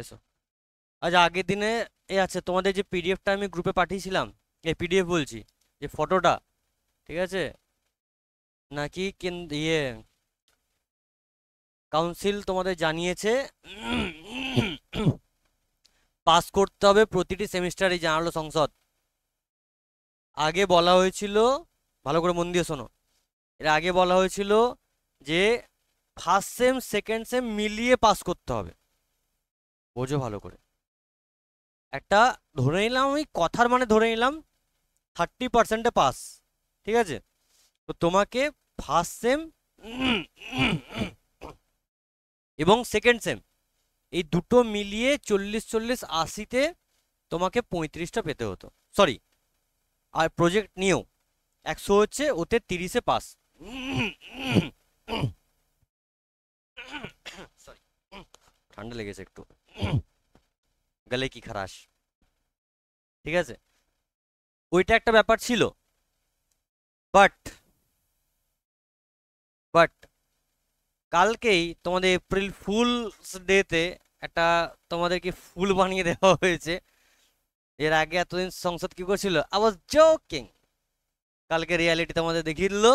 এসো আচ্ছা আগের দিনে এ আছে তোমাদের যে পিডিএফটা আমি গ্রুপে পাঠিয়েছিলাম এই পিডিএফ বলছি যে ফটোটা ঠিক আছে নাকি ইয়ে কাউন্সিল তোমাদের জানিয়েছে পাস করতে হবে প্রতিটি সেমিস্টারে জানালো সংসদ আগে বলা হয়েছিল ভালো করে মন দিয়ে শোনো এর আগে বলা হয়েছিল যে ফার্স্ট সেম সেকেন্ড সেম মিলিয়ে পাস করতে হবে বোঝো ভালো করে একটা ধরে নিলাম আমি কথার মানে ধরে নিলাম থার্টি পার্সেন্টে পাস ঠিক আছে তো তোমাকে ফার্স্ট সেম এবং সেকেন্ড সেম এই দুটো মিলিয়ে চল্লিশ চল্লিশ আশিতে তোমাকে পঁয়ত্রিশটা পেতে হতো সরি আর প্রজেক্ট নিয়েও একশো হচ্ছে ওতে তিরিশে পাস ঠান্ডা লেগেছে একটু গেলে কি খারাস ঠিক আছে ওইটা একটা ব্যাপার ছিল বাট বাট কালকেই তোমাদের এপ্রিল ফুলস ডেতে একটা তোমাদেরকে ফুল বানিয়ে দেওয়া হয়েছে এর আগে এতদিন সংসদ কি করছিল আই ওয়াজ জোকিং কালকে রিয়ালিটি তোমাদের দেখিয়ে দিল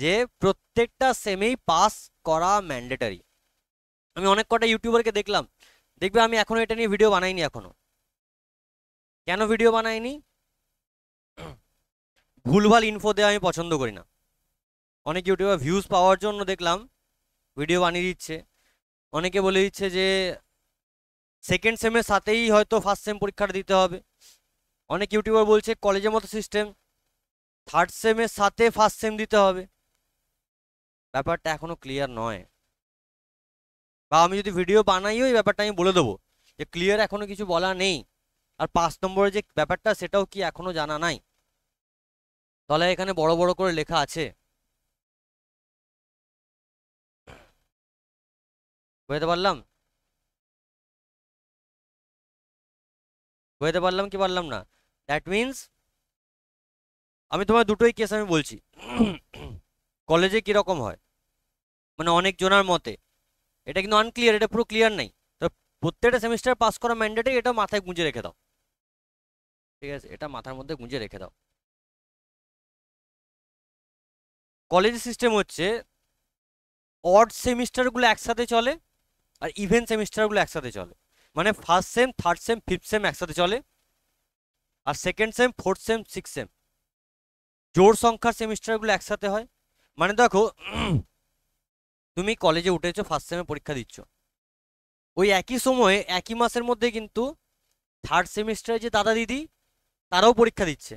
যে প্রত্যেকটা সেমেই পাস করা ম্যান্ডেটারি আমি অনেক কটা ইউটিউবারকে দেখলাম দেখবে আমি এখনও এটা নিয়ে ভিডিও বানাইনি এখনও কেন ভিডিও বানাইনি ভুলভাল ইনফো দেওয়া আমি পছন্দ করি না অনেক ইউটিউবার ভিউজ পাওয়ার জন্য দেখলাম ভিডিও বানিয়ে দিচ্ছে অনেকে বলে দিচ্ছে যে সেকেন্ড সেমের সাথেই হয়তো ফার্স্ট সেম পরীক্ষাটা দিতে হবে অনেক ইউটিউবার বলছে কলেজের মতো সিস্টেম থার্ড সেমের সাথে ফার্স্ট সেম দিতে হবে ব্যাপারটা এখনও ক্লিয়ার নয় বা আমি যদি ভিডিও বানাইও এই ব্যাপারটা আমি বলে দেবো যে ক্লিয়ার এখনও কিছু বলা নেই আর পাঁচ নম্বরের যে ব্যাপারটা সেটাও কি এখনও জানা নাই তাহলে এখানে বড় বড় করে লেখা আছে বুঝতে পারলাম বুঝতে পারলাম কি পারলাম না দ্যাট মিনস আমি তোমার দুটোই কেস আমি বলছি কলেজে কীরকম হয় মানে অনেক জনার মতে এটা কিন্তু আনক্লিয়ার এটা পুরো ক্লিয়ার নাই তো প্রত্যেকটা সেমিস্টার পাস করা ম্যান্ডেটে এটা মাথায় গুঁজে রেখে দাও ঠিক আছে এটা মাথার মধ্যে গুঁজে রেখে দাও কলেজ সিস্টেম হচ্ছে অড সেমিস্টারগুলো একসাথে চলে আর ইভেন সেমিস্টারগুলো একসাথে চলে মানে first sem third sem fifth sem একসাথে চলে আর second sem fourth sem six sem জোর সংখ্যার সেমিস্টারগুলো একসাথে হয় মানে দেখো তুমি কলেজে উঠেছো ফার্স্ট সেমে পরীক্ষা দিচ্ছ ওই একই সময়ে একই মাসের মধ্যে কিন্তু থার্ড সেমিস্টারে যে দাদা দিদি তারাও পরীক্ষা দিচ্ছে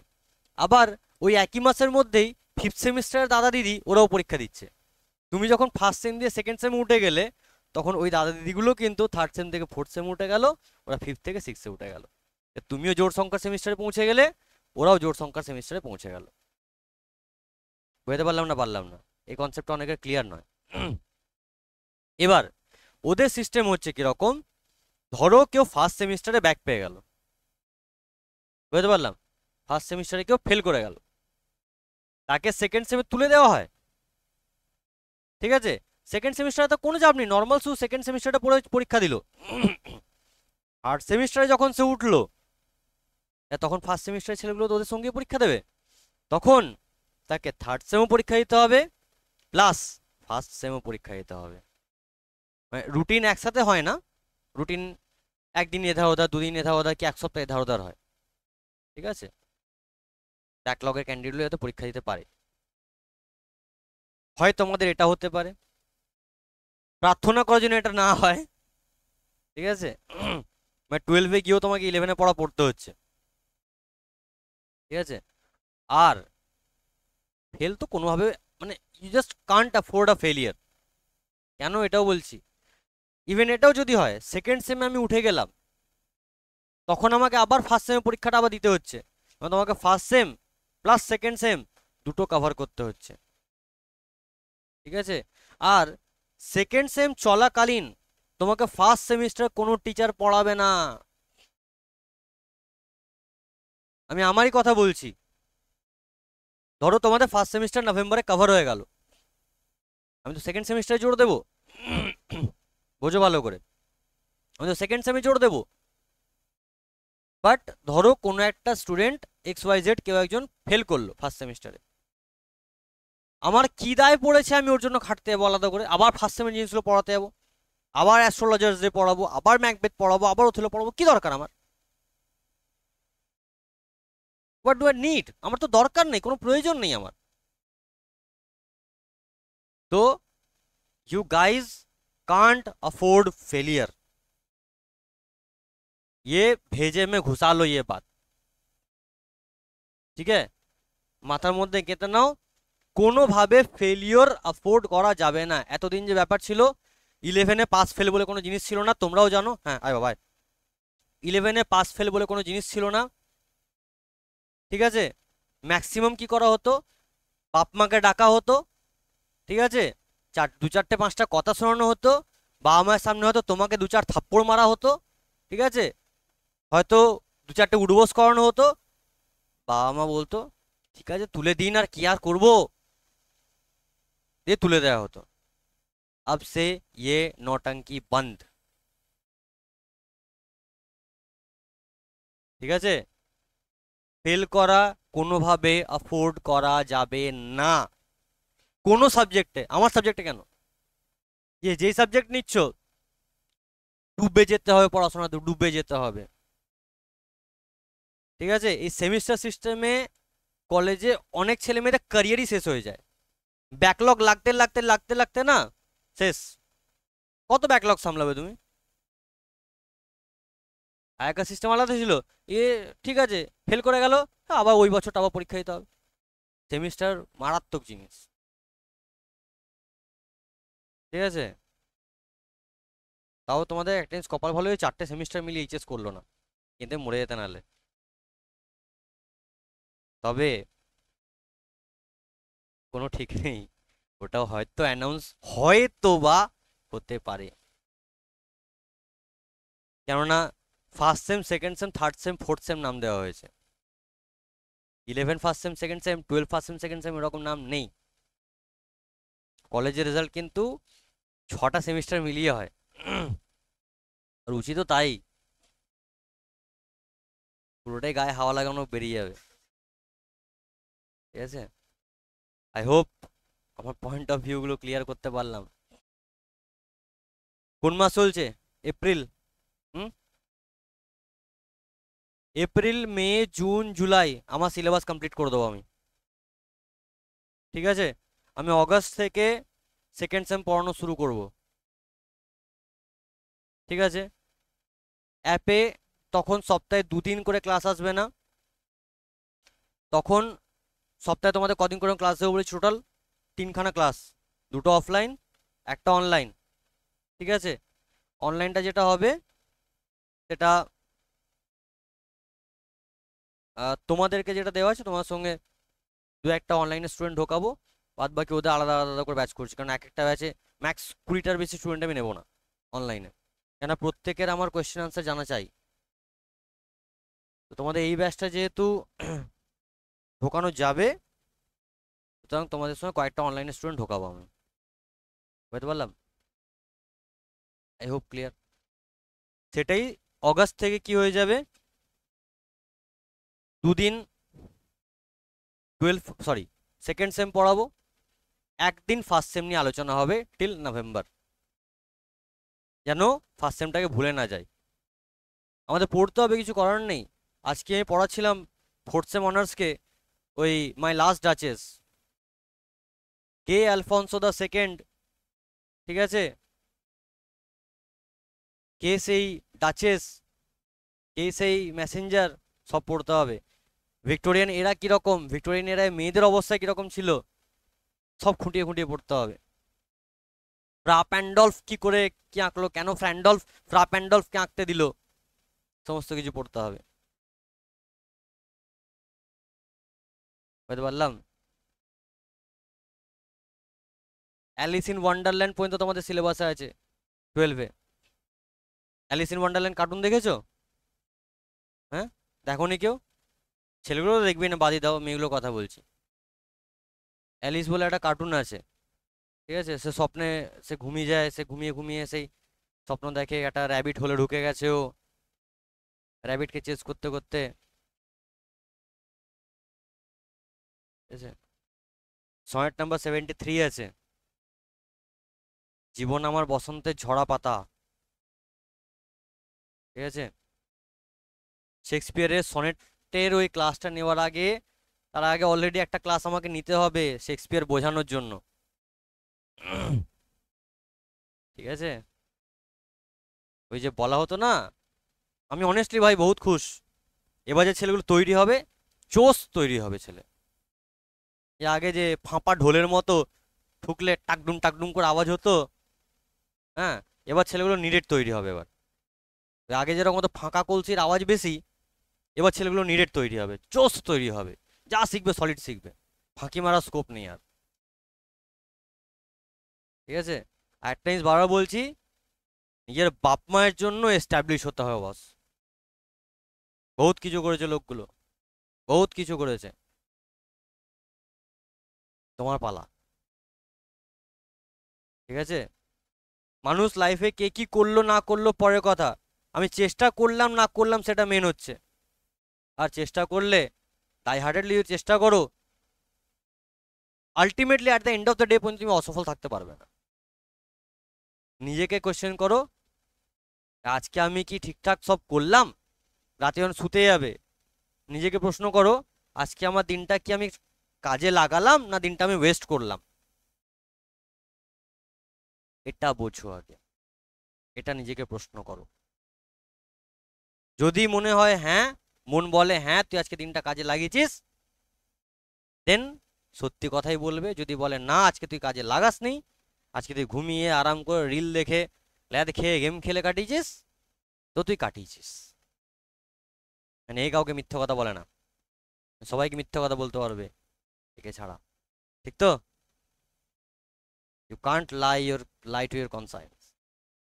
আবার ওই একই মাসের মধ্যেই ফিফথ সেমিস্টারের দাদা দিদি ওরাও পরীক্ষা দিচ্ছে তুমি যখন ফার্স্ট সেম দিয়ে সেকেন্ড সেম উঠে গেলে তখন ওই দাদা দিদিগুলো কিন্তু থার্ড সেম থেকে ফোর্থ সেম উঠে গেল ওরা ফিফথ থেকে সিক্সে উঠে গেল তুমিও জোর সংখ্যার সেমিস্টারে পৌঁছে গেলে ওরাও জোর সংখ্যার সেমিস্টারে পৌঁছে গেল বুঝতে পারলাম না পারলাম না এই কনসেপ্টটা অনেকের ক্লিয়ার নয় এবার ওদের সিস্টেম হচ্ছে কীরকম ধরো কেউ ফার্স্ট সেমিস্টারে ব্যাক পেয়ে গেল বুঝতে পারলাম ফার্স্ট সেমিস্টারে কেউ ফেল করে গেল তাকে সেকেন্ড সেমে তুলে দেওয়া হয় ঠিক আছে সেকেন্ড সেমিস্টারে তো কোনো চাপ নেই নর্মাল শুধু সেকেন্ড সেমিস্টারটা পড়ে পরীক্ষা দিল থার্ড সেমিস্টারে যখন সে উঠলো তখন ফার্স্ট সেমিস্টারের ছেলেগুলো তো ওদের সঙ্গে পরীক্ষা দেবে তখন তাকে থার্ড সেমও পরীক্ষা দিতে হবে প্লাস ফার্স্ট সেমও পরীক্ষা দিতে হবে রুটিন মানে একসাথে হয় না রুটিন একদিন এধার ওধার দুদিন এধার ওধার কি এক সপ্তাহ এধার ওধার হয় ঠিক আছে ব্যাকলগের ক্যান্ডিডেটগুলো যাতে পরীক্ষা দিতে পারে হয় তোমাদের এটা হতে পারে প্রার্থনা করার জন্য এটা না হয় ঠিক আছে মানে টুয়েলভে গিয়েও তোমাকে ইলেভেনে পড়া পড়তে হচ্ছে ঠিক আছে আর ফেল তো কোনোভাবে মানে you just can't afford a failure কেন এটাও বলছি ইভেন এটাও যদি হয় সেকেন্ড সেমে আমি উঠে গেলাম তখন আমাকে আবার ফার্স্ট সেমে পরীক্ষাটা আবার দিতে হচ্ছে এবং তোমাকে first sem plus second sem দুটো কভার করতে হচ্ছে ঠিক আছে আর সেকেন্ড সেম চলাকালীন তোমাকে ফার্স্ট সেমিস্টার কোনো টিচার পড়াবে না আমি আমারই কথা বলছি ধরো তোমাদের ফার্স্ট সেমিস্টার নভেম্বরে কভার হয়ে গেল আমি তো সেকেন্ড সেমিস্টারে জোর দেবো বোঝো ভালো করে আমি তো সেকেন্ড সেমে জোর দেবো বাট ধরো কোনো একটা স্টুডেন্ট এক্স ওয়াই জেড কেউ একজন ফেল করলো ফার্স্ট সেমিস্টারে আমার কী দায় পড়েছে আমি ওর জন্য খাটতে যাবো আলাদা করে আবার ফার্স্ট সেমের জিনিসগুলো পড়াতে যাবো আবার অ্যাস্ট্রোলজার্স যে পড়াবো আবার ম্যাকবেথ পড়াবো আবার ওথেলো পড়াবো কী দরকার আমার হোয়াট ডু আই নিড আমার তো দরকার নেই কোনো প্রয়োজন নেই আমার তো you guys can't afford failure ये भेजे में घुसा लो ये बात ঠিক আছে মাথার মধ্যে কেটে নাও কোনোভাবে ফেলিওর অ্যাফোর্ড করা যাবে না এতদিন যে ব্যাপার ছিল ইলেভেনে পাস ফেল বলে কোনো জিনিস ছিল না তোমরাও জানো হ্যাঁ আয় বাবা ইলেভেনে পাস ফেল বলে কোনো জিনিস ছিল না ঠিক আছে ম্যাক্সিমাম কি করা হতো বাপ মাকে ডাকা হতো ঠিক আছে চার দু চারটে পাঁচটা কথা শোনানো হতো বাবা মায়ের সামনে হয়তো তোমাকে দু চার থাপ্পড় মারা হতো ঠিক আছে হয়তো দু চারটে উডবোস করানো হতো বাবা মা বলতো ঠিক আছে তুলে দিন আর কি আর করবো দিয়ে তুলে দেওয়া হতো আব সে ইয়ে নটাঙ্কি বন্ধ ঠিক আছে ফেল করা কোনোভাবে অ্যাফোর্ড করা যাবে না কোনো সাবজেক্টে আমার সাবজেক্টে কেন যে যেই সাবজেক্ট নিচ্ছ ডুবে যেতে হবে পড়াশোনাতে ডুবে যেতে হবে ঠিক আছে এই সেমিস্টার সিস্টেমে কলেজে অনেক ছেলে মেয়েদের ক্যারিয়ারই শেষ হয়ে যায় ব্যাকলগ লাগতে লাগতে লাগতে লাগতে না শেষ কত ব্যাকলগ সামলাবে তুমি আগেকার সিস্টেম আলাদা ছিল এ ঠিক আছে ফেল করে গেল আবার ওই বছরটা আবার পরীক্ষা দিতে হবে সেমিস্টার মারাত্মক জিনিস ঠিক আছে তাও তোমাদের অ্যাটেন্স কপাল ভালো হয়ে চারটে সেমিস্টার মিলিয়ে এইচএস করলো না কিন্তু মরে যেতে নাহলে তবে কোনো ঠিক নেই ওটাও হয়তো অ্যানাউন্স হয়তো বা হতে পারে কেননা first sem second sem third sem fourth sem নাম দেওয়া হয়েছে eleven first sem second sem twelve first sem second sem এরকম নাম নেই কলেজের রেজাল্ট কিন্তু ছটা সেমিস্টার মিলিয়ে হয় রুচি তো তাই পুরোটাই গায়ে হাওয়া লাগানো বেরিয়ে যাবে ঠিক আছে আই হোপ আমার পয়েন্ট অফ ভিউগুলো ক্লিয়ার করতে পারলাম কোন মাস চলছে এপ্রিল হুম এপ্রিল মে জুন জুলাই আমার সিলেবাস কমপ্লিট করে দেবো আমি ঠিক আছে আমি অগস্ট থেকে সেকেন্ড সেম পড়ানো শুরু করব ঠিক আছে অ্যাপে তখন সপ্তাহে দুদিন করে ক্লাস আসবে না তখন সপ্তাহে তোমাদের কদিন করে ক্লাস দেবো বলেছি টোটাল তিনখানা ক্লাস দুটো অফলাইন একটা অনলাইন ঠিক আছে অনলাইনটা যেটা হবে সেটা তোমাদেরকে যেটা দেওয়া আছে তোমার সঙ্গে দু একটা অনলাইনে স্টুডেন্ট ঢোকাবো বাদ বাকি ওদের আলাদা আলাদা করে ব্যাচ করছি কারণ এক একটা ব্যাচে ম্যাক্স কুড়িটার বেশি স্টুডেন্ট আমি নেবো না অনলাইনে কেন প্রত্যেকের আমার কোয়েশ্চেন আনসার জানা চাই তো তোমাদের এই ব্যাচটা যেহেতু ঢোকানো যাবে সুতরাং তোমাদের সঙ্গে কয়েকটা অনলাইনে স্টুডেন্ট ঢোকাবো আমি বুঝতে পারলাম আই হোপ ক্লিয়ার সেটাই অগাস্ট থেকে কি হয়ে যাবে দুদিন টুয়েলভ সরি সেকেন্ড সেম পড়াবো একদিন ফার্স্ট সেম নিয়ে আলোচনা হবে টিল নভেম্বর যেন ফার্স্ট সেমটাকে ভুলে না যায় আমাদের পড়তে হবে কিছু করার নেই আজকে আমি পড়াচ্ছিলাম ফোর্থ সেম অনার্সকে ওই মাই লাস্ট ডাচেস কে অ্যালফনসো দ্য সেকেন্ড ঠিক আছে কে সেই ডাচেস কে সেই ম্যাসেঞ্জার সব পড়তে হবে ভিক্টোরিয়ান এরা কীরকম ভিক্টোরিয়ান এরা মেয়েদের অবস্থা কীরকম ছিল সব খুঁটিয়ে খুঁটিয়ে পড়তে হবে ফ্রাপ্যান্ডলফ কি করে কি আঁকলো কেন ফ্র্যান্ডলফ ফ্রাপ্যান্ডলফকে আঁকতে দিল সমস্ত কিছু পড়তে হবে বুঝতে পারলাম অ্যালিস ইন ওয়ান্ডারল্যান্ড পর্যন্ত তোমাদের সিলেবাসে আছে টুয়েলভে অ্যালিস ইন ওয়ান্ডারল্যান্ড কার্টুন দেখেছো হ্যাঁ দেখো নি কেউ ছেলেগুলো দেখবি না বাদি দাও মেয়েগুলো কথা বলছি অ্যালিস বলে একটা কার্টুন আছে ঠিক আছে সে স্বপ্নে সে ঘুমিয়ে যায় সে ঘুমিয়ে ঘুমিয়ে সেই স্বপ্ন দেখে একটা র্যাবিট হলে ঢুকে গেছে ও র্যাবিটকে চেস করতে করতে ঠিক আছে সনেট নাম্বার সেভেন্টি থ্রি আছে জীবন আমার বসন্তের ঝরা পাতা ঠিক আছে শেক্সপিয়ারের সনেটের ওই ক্লাসটা নেওয়ার আগে তার আগে অলরেডি একটা ক্লাস আমাকে নিতে হবে শেক্সপিয়ার বোঝানোর জন্য ঠিক আছে ওই যে বলা হতো না আমি অনেস্টলি ভাই বহুত খুশ এবার যে ছেলেগুলো তৈরি হবে চোস তৈরি হবে ছেলে যে আগে যে ফাঁপা ঢোলের মতো ঠুকলে টাকডুম টাকডুম করে আওয়াজ হতো হ্যাঁ এবার ছেলেগুলো নিরেট তৈরি হবে এবার আগে যেরকম তো ফাঁকা কলসির আওয়াজ বেশি এবার ছেলেগুলো নিরেট তৈরি হবে চোস তৈরি হবে যা শিখবে সলিড শিখবে ফাঁকি মারা স্কোপ নেই আর ঠিক আছে একটা জিনিস বারবার বলছি নিজের বাপ মায়ের জন্য এস্টাবলিশ হতে হবে বস বহুত কিছু করেছে লোকগুলো বহুত কিছু করেছে তোমার পালা ঠিক আছে মানুষ লাইফে কে কি করলো না করলো পরের কথা আমি চেষ্টা করলাম না করলাম সেটা মেন হচ্ছে আর চেষ্টা করলে তাই হার্ডেডলি চেষ্টা করো ultimately at the end of the day পর্যন্ত তুমি অসফল থাকতে পারবে না নিজেকে কোয়েশ্চেন করো আজকে আমি কি ঠিকঠাক সব করলাম রাতে যখন শুতে যাবে নিজেকে প্রশ্ন করো আজকে আমার দিনটা কি আমি কাজে লাগালাম না দিনটা আমি ওয়েস্ট করলাম এটা বোঝো আগে এটা নিজেকে প্রশ্ন করো যদি মনে হয় হ্যাঁ মন বলে হ্যাঁ তুই আজকে দিনটা কাজে লাগিয়েছিস দেন সত্যি কথাই বলবে যদি বলে না আজকে তুই কাজে লাগাসনি আজকে তুই ঘুমিয়ে আরাম করে রিল দেখে ল্যাদ খেয়ে গেম খেলে কাটিয়েছিস তো তুই কাটিয়েছিস মানে এই কাউকে মিথ্যে কথা বলে না সবাইকে মিথ্যে কথা বলতে পারবে একে ছাড়া ঠিক তো you can't lie your lie to your conscience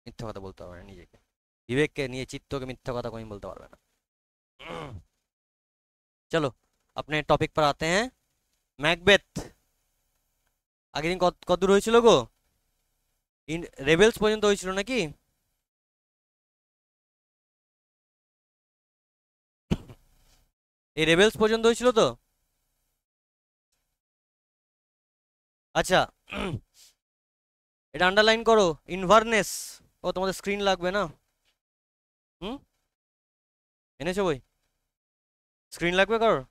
মিথ্যে কথা বলতে পারবে না নিজেকে বিবেককে নিয়ে চিত্তকে মিথ্যে কথা কমি বলতে পারবে না चलो अपने टॉपिक पर आते हैं मैकबेथ अगिलिन को को दूरीছিল গো रिबेल्स পর্যন্ত হইছিল নাকি এ रिबेल्स পর্যন্ত হইছিল তো আচ্ছা এটা আন্ডারলাইন করো ইনভারনেস ও তোমাদের স্ক্রিন লাগবে না হুম এনেছো বই স্ক্রিন লাগবে কারোর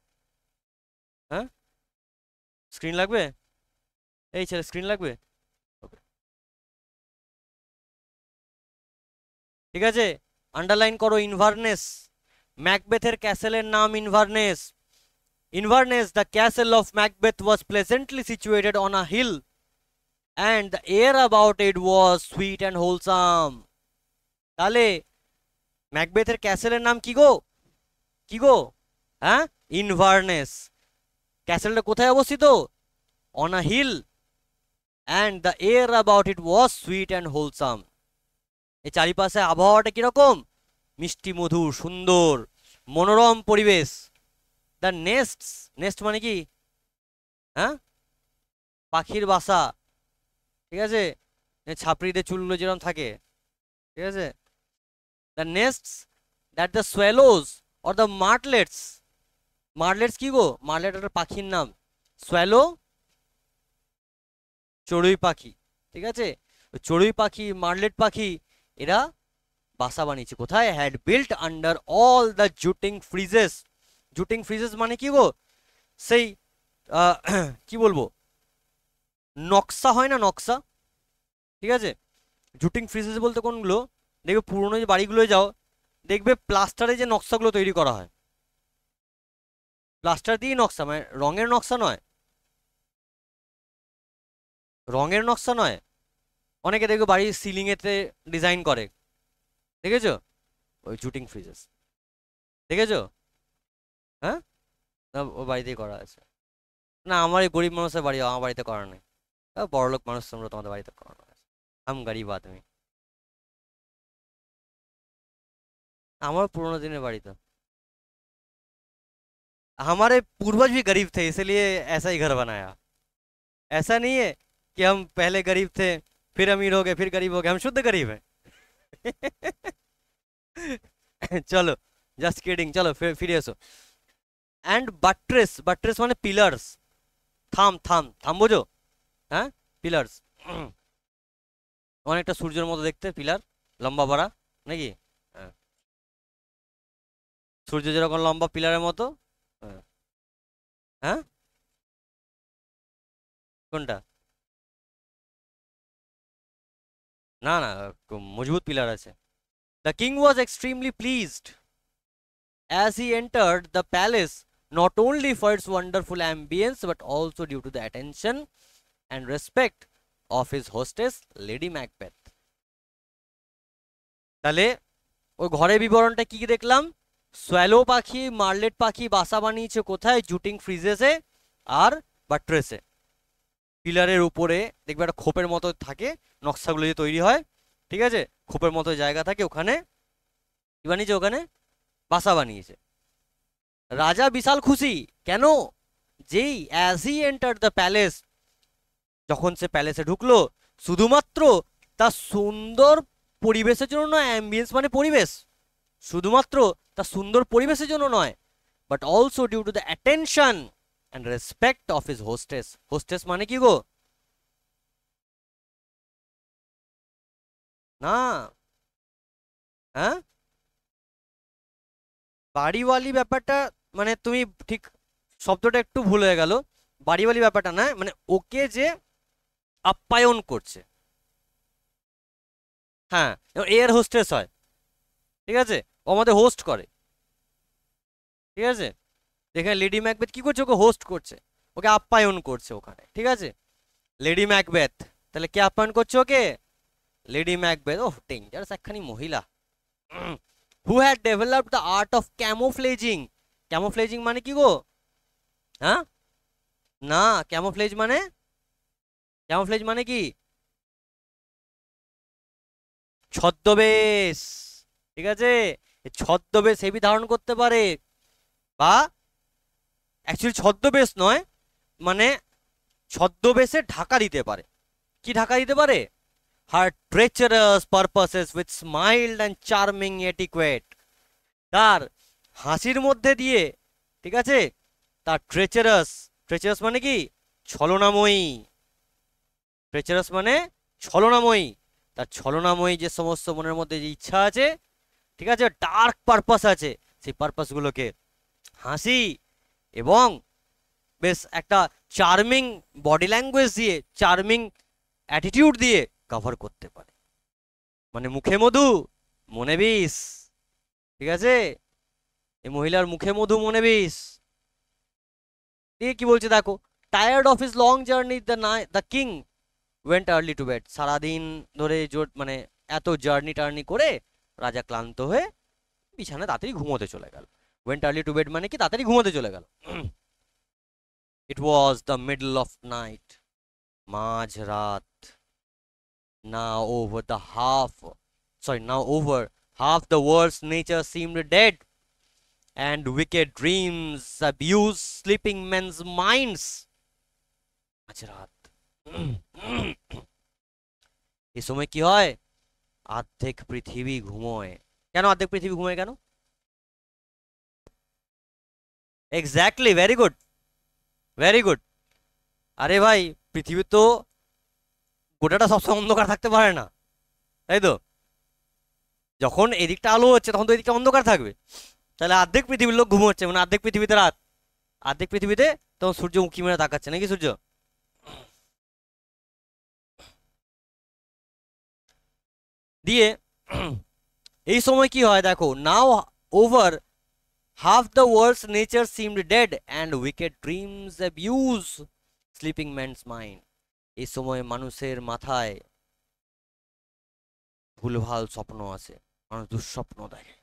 হ্যাঁ স্ক্রিন লাগবে এই ছেলে স্ক্রিন লাগবে ওকে ঠিক আছে আন্ডারলাইন করো ইনভারনেস ম্যাকবেথের ক্যাসেলের নাম Inverness Inverness the castle of Macbeth was pleasantly situated on a hill and the air about it was sweet and wholesome তাহলে ম্যাকবেথের ক্যাসেলের নাম কি গো কি গো হ্যাঁ ইনভার্নেস ক্যাসেলটা কোথায় অবস্থিত on a hill and the air about it was sweet and wholesome এই চারিপাশে আবহাওয়াটা কীরকম মিষ্টি মধুর সুন্দর মনোরম পরিবেশ দ্য নেস্ট নেস্ট মানে কি হ্যাঁ পাখির বাসা ঠিক আছে ছাপড়িদের চুলগুলো যেরকম থাকে ঠিক আছে the nests that the swallows or the martlets মার্লেটস কি গো মার্লেট একটা পাখির নাম সোয়ালো চড়ুই পাখি ঠিক আছে চড়ুই পাখি মার্লেট পাখি এরা বাসা বানিয়েছে কোথায় had built under all the jutting friezes jutting friezes মানে কি গো সেই কি বলবো নকশা হয় না নকশা ঠিক আছে জুটিং ফ্রিজেস বলতে কোনগুলো দেখবে পুরনো যে বাড়িগুলোয় যাও দেখবে প্লাস্টারে যে নকশাগুলো তৈরি করা হয় প্লাস্টার দিয়েই নকশা মানে রঙের নকশা নয় রঙের নকশা নয় অনেকে দেখবে বাড়ির সিলিংয়েতে ডিজাইন করে দেখেছো ওই জুটিং ফ্রিজেস দেখেছো হ্যাঁ ও বাড়িতেই করা আছে না আমার এই গরিব মানুষের বাড়ি আমার বাড়িতে করা নেই বড়লোক মানুষ তোমরা তোমাদের বাড়িতে করানো আছে আম গরিব তুমি हमारे पुराना दिन बाड़ी था हमारे पूर्वज भी गरीब थे इसलिए ऐसा ही घर बनाया ऐसा नहीं है कि हम पहले गरीब थे फिर अमीर हो गए फिर गरीब हो गए हम शुद्ध गरीब हैं चलो जस्ट किडिंग चलो फिर फिर एंड बट्रेस बट्रेस माने पिलर्स थाम থাম থামবো जो হ্যাঁ পিলার্স অনেকটা मत देखते पिलर लम्बा बड़ा ना कि সূর্য যেরকম লম্বা পিলারের মতো হ্যাঁ, হ্যাঁ? কোনটা না না মজবুত পিলার আছে the king was extremely pleased as he entered the palace not only for its wonderful ambience but also due to the attention and respect of his hostess lady Macbeth তাহলে ওই ঘরের বিবরণটা কি দেখলাম সোয়ালো পাখি মার্লেট পাখি বাসা বানিয়েছে কোথায় জুটিং ফ্রিজেসে আর বাট্রেসে পিলারের উপরে দেখবে একটা খোপের মতো থাকে নকশাগুলো যে তৈরি হয় ঠিক আছে খোপের মতো জায়গা থাকে ওখানে কী বানিয়েছে ওখানে বাসা বানিয়েছে রাজা বিশাল খুশি কেন যেই as he enter the palace যখন সে প্যালেসে ঢুকলো শুধুমাত্র তার সুন্দর পরিবেশের জন্য না অ্যাম্বিয়েন্স মানে পরিবেশ শুধুমাত্র তা সুন্দর পরিবেশের জন্য নয় but also due to the attention and respect of his hostess hostess মানে কি গো না হ্যাঁ বাড়িওয়ালি ব্যাপারটা মানে তুমি ঠিক শব্দটা একটু ভুল হয়ে গেল বাড়িওয়ালি ব্যাপারটা না মানে ওকে যে আপ্যায়ন করছে হ্যাঁ এয়ার হোস্টেস হয় ঠিক আছে ও আমাদের হোস্ট করে ঠিক আছে দেখেন লেডি ম্যাকবেথ কি করছে ওকে হোস্ট করছে ওকে আপ্যায়ন করছে ওখানে ঠিক আছে লেডি ম্যাকবেথ তাহলে কে আপ্যায়ন করছে ওকে লেডি ম্যাকবেথ ও ডেঞ্জারাস একখানি মহিলা who had developed the art of camouflaging camouflaging মানে কি গো হ্যাঁ না ক্যামোফ্লেজ মানে ক্যামোফ্লেজ মানে কি ছদ্মবেশ ঠিক আছে ছদ্মবেশ হেবি ধারণ করতে পারে বা অ্যাকচুয়ালি ছদ্মবেশ নয় মানে ছদ্মবেশে ঢাকা দিতে পারে কি ঢাকা দিতে পারে her treacherous purposes with smiled and charming etiquette তার হাসির মধ্যে দিয়ে ঠিক আছে তার ট্রেচারাস ট্রেচারাস মানে কি ছলনাময়ী ট্রেচারাস মানে ছলনাময়ী তার ছলনাময়ী যে সমস্ত মনের মধ্যে যে ইচ্ছা আছে ঠিক আছে ডার্ক পারপাস আছে সেই পারপাসগুলোকে হাসি এবং বেশ একটা চার্মিং বডি ল্যাঙ্গুয়েজ দিয়ে চার্মিং অ্যাটিটিউড দিয়ে কভার করতে পারে মানে মুখে মধু মনে বিষ ঠিক আছে এই মহিলার মুখে মধু মনে বিষ দিয়ে কি বলছে দেখো tired of his long journey the না the king went early to bed সারাদিন ধরে জোট মানে এত জার্নি টার্নি করে राजा क्लान बीछाना ताड़ी घुमाते चले गल वेंट आर्लि टू बेड मैंने कि ताड़ी घुमाते चले गल it was the middle of night माझरत ना ओवर द हाफ सरि ना over half the world nature seemed dead and would dreams abuse sleeping man's minds समय की है অর্ধেক পৃথিবী ঘুমোয় কেন অর্ধেক পৃথিবী ঘুমোয় কেন exactly very good very good আরে ভাই পৃথিবী তো গোটাটা সবসময় অন্ধকার থাকতে পারে না তাই তো যখন এদিকটা আলো হচ্ছে তখন তো এদিকটা অন্ধকার থাকবে তাহলে অর্ধেক পৃথিবীর লোক ঘুমোচ্ছে মানে অর্ধেক পৃথিবীতে রাত অর্ধেক পৃথিবীতে তখন সূর্য উঁকি মেরে তাকাচ্ছে নাকি সূর্য দিয়ে এই সময় কি হয় দেখো now over half the world's nature seemed dead and wicked dreams abuse sleeping man's mind এই সময় মানুষের মাথায় ভুলভাল স্বপ্ন আছে মানুষ দুঃস্বপ্ন দেখে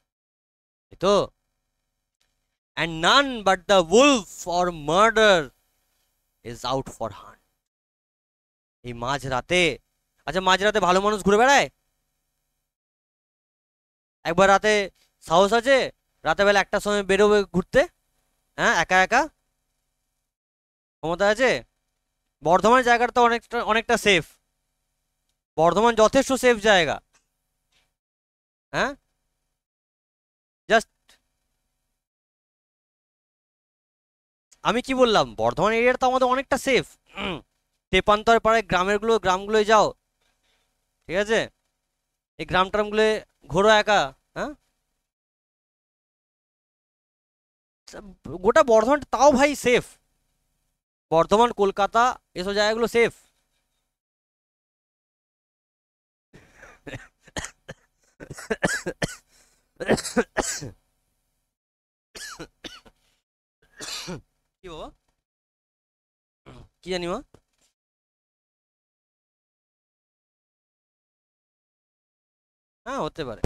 তো and none but the wolf for murder is out for hunt এই মাঝ রাতে আচ্ছা মাঝ রাতে ভালো মানুষ ঘুরে বেড়ায় একবার রাতে সাহস আছে রাতেবেলা একটার সময় বেরোবে ঘুরতে হ্যাঁ একা একা ক্ষমতা আছে বর্ধমান জায়গাটা তো অনেকটা অনেকটা সেফ বর্ধমান যথেষ্ট সেফ জায়গা হ্যাঁ জাস্ট আমি কি বললাম বর্ধমান এরিয়াটা তো আমাদের অনেকটা সেফ তেপান্তর পাড়ায় গ্রামেরগুলো গ্রামগুলোয় যাও ঠিক আছে এই গ্রাম ট্রামগুলো ঘোড়ো একা হ্যাঁ গোটা বর্ধমান তাও ভাই সেফ বর্ধমান কলকাতা এসব জায়গাগুলো সেফ কি বাবা কি জানি মা হ্যাঁ হতে পারে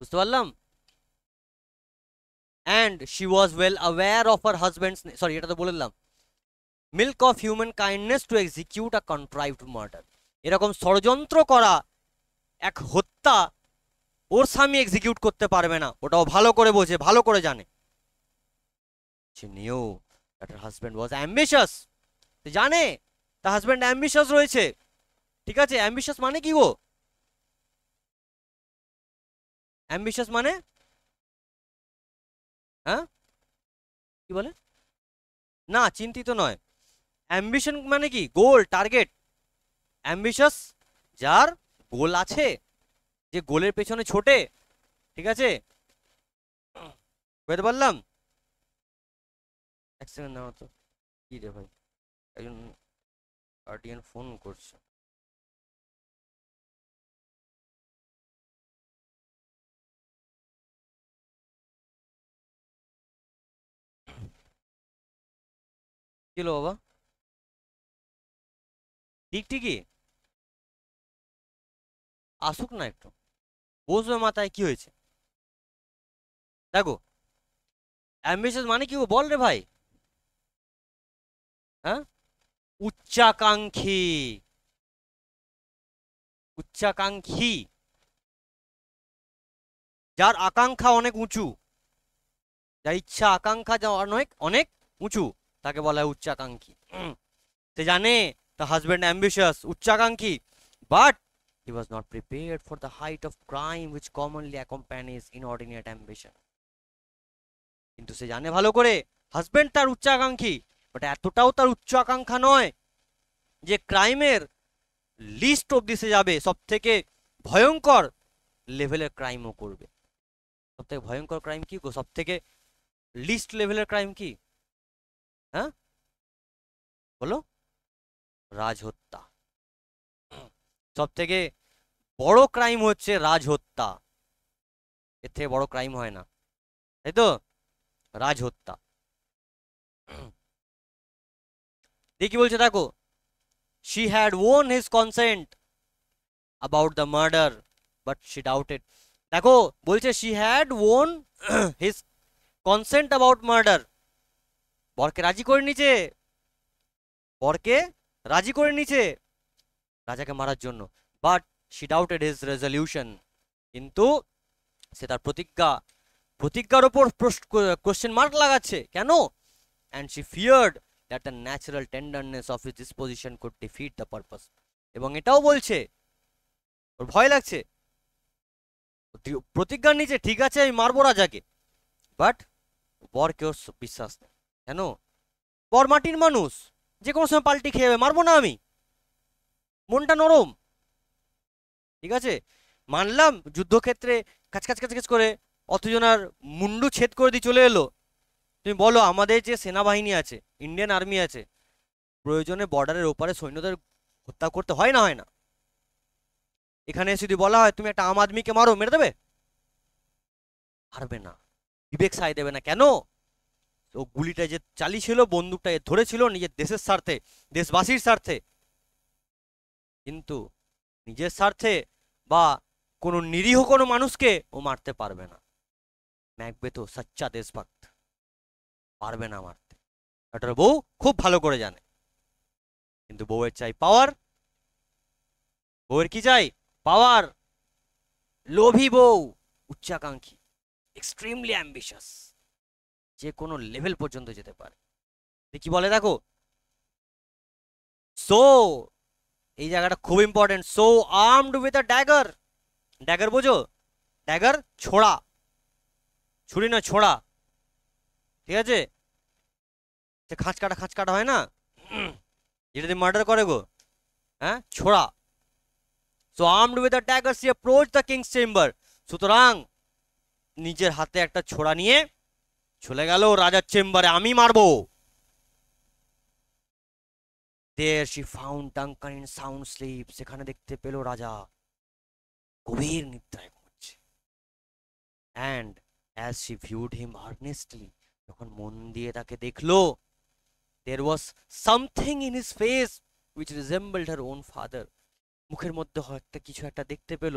বুঝতে পারলাম and she was well aware of her husband's sorry এটা তো বলে দিলাম milk of human kindness to execute a contrived murder এরকম ষড়যন্ত্র করা এক হত্যা ওর স্বামী এক্সিকিউট করতে পারবে না ওটাও ভালো করে বোঝে ভালো করে জানে নিও দ্যাট হাজব্যান্ড ওয়াজ অ্যাম্বিশাস জানে তার হাজব্যান্ড অ্যাম্বিশাস রয়েছে ঠিক আছে অ্যাম্বিশাস মানে কি গো অ্যাম্বিশাস মানে হ্যাঁ কি বলে না চিন্তিত নয় অ্যাম্বিশন মানে কি গোল টার্গেট অ্যাম্বিশাস যার গোল আছে যে গোলের পেছনে ছোটে ঠিক আছে বুঝতে পারলাম এক সেকেন্ড না তো কি রে ভাই একজন গার্ডিয়ান ফোন করছে কিলো হলো বাবা দিকটি কি আসুক না একটু বসবে মাথায় কি হয়েছে দেখো অ্যাম্বিশিয়াস মানে কি বল রে ভাই হ্যাঁ উচ্চাকাঙ্ক্ষী উচ্চাকাঙ্ক্ষী যার আকাঙ্ক্ষা অনেক উঁচু যার ইচ্ছা আকাঙ্ক্ষা অনেক অনেক উঁচু তাকে বলা হয় উচ্চাকাঙ্ক্ষী সে জানে দ্য হাজব্যান্ড অ্যাম্বিশিয়াস উচ্চাকাঙ্ক্ষী but he was not prepared for the height of crime which commonly accompanies inordinate ambition কিন্তু সে জানে ভালো করে হাজব্যান্ড তার উচ্চাকাঙ্ক্ষী বাট এতটাও তার উচ্চাকাঙ্ক্ষা নয় যে ক্রাইমের লিস্ট অব্দি সে যাবে সব থেকে ভয়ঙ্কর লেভেলের ক্রাইমও করবে সব থেকে ভয়ঙ্কর ক্রাইম কি সব থেকে লিস্ট লেভেলের ক্রাইম কি হ্যাঁ হলো রাজহত্যা সব থেকে বড় ক্রাইম হচ্ছে রাজহত্যা এর থেকে বড় ক্রাইম হয় না তাই তো রাজহত্যা দেখি বলছে দেখো she had won his consent about the murder but she doubted দেখো বলছে she had won his consent about murder বরকে রাজি করে নিচে বরকে রাজি করে নিচে রাজাকে মারার জন্য but she doubted his resolution কিন্তু সে তার প্রতিজ্ঞা প্রতিজ্ঞার ওপর কোশ্চেন মার্ক লাগাচ্ছে কেন and she feared that the natural tenderness of his disposition could defeat the purpose এবং এটাও বলছে ওর ভয় লাগছে প্রতিজ্ঞা নিচে ঠিক আছে আমি মারবো রাজাকে বাট বরকে ওর বিশ্বাস নেই কেন বরমাটির মানুষ যে কোনো সময় পাল্টি খেয়ে যাবে মারবো না আমি মনটা নরম ঠিক আছে মানলাম যুদ্ধক্ষেত্রে কাজ কাজ কাজ কাজ করে অতজনার মুন্ডু ছেদ করে দিয়ে চলে এলো তুমি বলো আমাদের যে সেনাবাহিনী আছে ইন্ডিয়ান আর্মি আছে প্রয়োজনে বর্ডারের ওপারে সৈন্যদের হত্যা করতে হয় না হয় না এখানে যদি বলা হয় তুমি একটা আম আদমিকে মারো মেরে দেবে হারবে না বিবেক সাই দেবে না কেন ও গুলিটা যে চালিয়েছিল বন্দুকটা এ ধরেছিল নিজের দেশের স্বার্থে দেশবাসীর স্বার্থে কিন্তু নিজের স্বার্থে বা কোনো নিরীহ কোনো মানুষকে ও মারতে পারবে না ম্যাকবে তো সচ্চা দেশভক্ত পারবে না মারতে ডক্টর বউ খুব ভালো করে জানে কিন্তু বউয়ের চাই পাওয়ার বউয়ের কি চাই পাওয়ার লোভী বউ উচ্চাকাঙ্ক্ষী এক্সট্রিমলি অ্যাম্বিশাস যে কোনো লেভেল পর্যন্ত যেতে পারে কি বলে দেখো সো এই জায়গাটা খুব important so armed with a dagger dagger বোঝো ড্যাগার ছোড়া ছুরি না ছোড়া ঠিক আছে যে খাঁচ কাটা খাঁচ কাটা হয় না যেটা দিয়ে মার্ডার করে গো হ্যাঁ ছোড়া so armed with a dagger she approach the king's chamber সুতরাং নিজের হাতে একটা ছোড়া নিয়ে চলে গেল রাজার চেম্বারে আমি মারবো There she সেখানে দেখতে পেল রাজা গভীর নিদ্রায় ঘুমাচ্ছে and as she viewed him earnestly যখন মন দিয়ে তাকে দেখলো there was something in his face which resembled her own father মুখের মধ্যে হয়তো কিছু একটা দেখতে পেল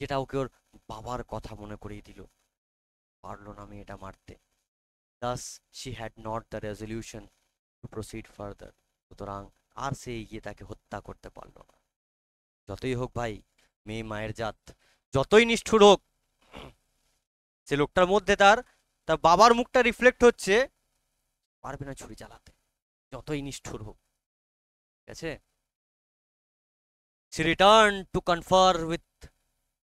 যেটা ওকে ওর বাবার কথা মনে করিয়ে দিল পারলো না আমি এটা মারতে thus she had not the resolution to proceed further সুতরাং আর সে এগিয়ে তাকে হত্যা করতে পারল না যতই হোক ভাই মেয়ে মায়ের জাত যতই নিষ্ঠুর হোক সে লোকটার মধ্যে তার তার বাবার মুখটা রিফ্লেক্ট হচ্ছে পারবে না ছুরি চালাতে যতই নিষ্ঠুর হোক ঠিক আছে সে return to confer with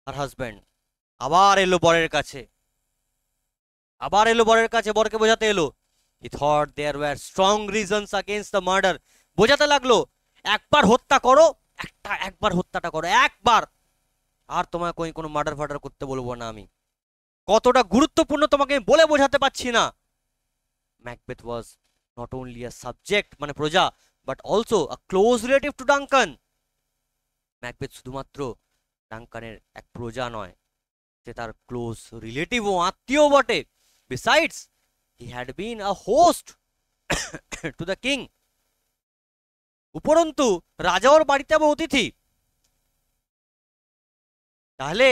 her husband আবার এলো বরের কাছে আবার এলো বরের কাছে বরকে বোঝাতে এলো he thought there were strong reasons against the murder বোঝাতে লাগলো একবার হত্যা করো একটা একবার হত্যাটা করো একবার আর তোমায় কই কোনো মার্ডার ফার্ডার করতে বলবো না আমি কতটা গুরুত্বপূর্ণ তোমাকে আমি বলে বোঝাতে পারছি না Macbeth was not only a subject মানে প্রজা but also a close relative to Duncan Macbeth শুধুমাত্র ডাঙ্কানের এক প্রজা নয় সে তার ক্লোজ রিলেটিভ ও আত্মীয় বটে Besides, he had been a host to the king. উপরন্তু রাজা ওর বাড়িতে আবার অতিথি তাহলে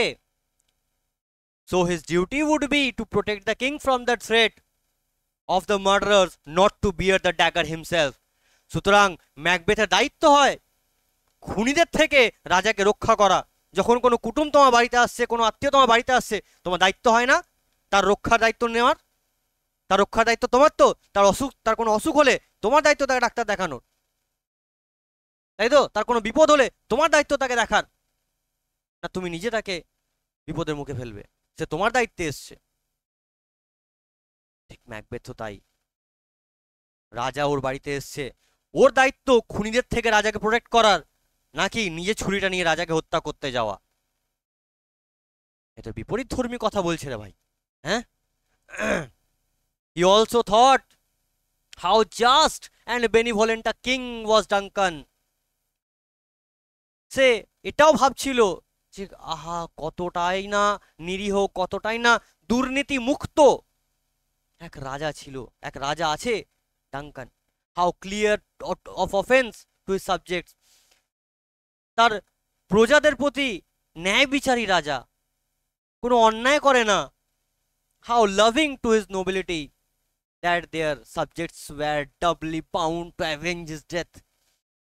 so his duty would be to protect the king from the threat of the murderers not to bear the dagger himself সুতরাং ম্যাকবেথের দায়িত্ব হয় খুনিদের থেকে রাজাকে রক্ষা করা যখন কোনো কুটুম তোমার বাড়িতে আসছে কোনো আত্মীয় তোমার বাড়িতে আসছে তোমার দায়িত্ব হয় না তার রক্ষার দায়িত্ব নেওয়ার তার রক্ষার দায়িত্ব তোমার তো তার অসুখ তার কোনো অসুখ হলে তোমার দায়িত্ব তাকে ডাক্তার দেখানোর তাই তো তার কোনো বিপদ হলে তোমার দায়িত্ব তাকে দেখার না তুমি নিজে তাকে বিপদের মুখে ফেলবে সে তোমার দায়িত্বে এসছে ঠিক ম্যাকবেথ তাই রাজা ওর বাড়িতে এসছে ওর দায়িত্ব খুনিদের থেকে রাজাকে প্রোটেক্ট করার নাকি নিজে ছুরিটা নিয়ে রাজাকে হত্যা করতে যাওয়া এটা বিপরীত ধর্মী কথা বলছে রে ভাই Eh? he also thought how just and benevolent a king was Duncan. সে এটাও ভাবছিল যে আহা কতটাই না নিরীহ কতটাই না দুর্নীতি মুক্ত এক রাজা ছিল এক রাজা আছে Duncan how clear of offence to subject তার প্রজাদের প্রতি ন্যায় বিচারী রাজা কোনো অন্যায় করে না how loving to his nobility that their subjects were doubly bound to avenge his death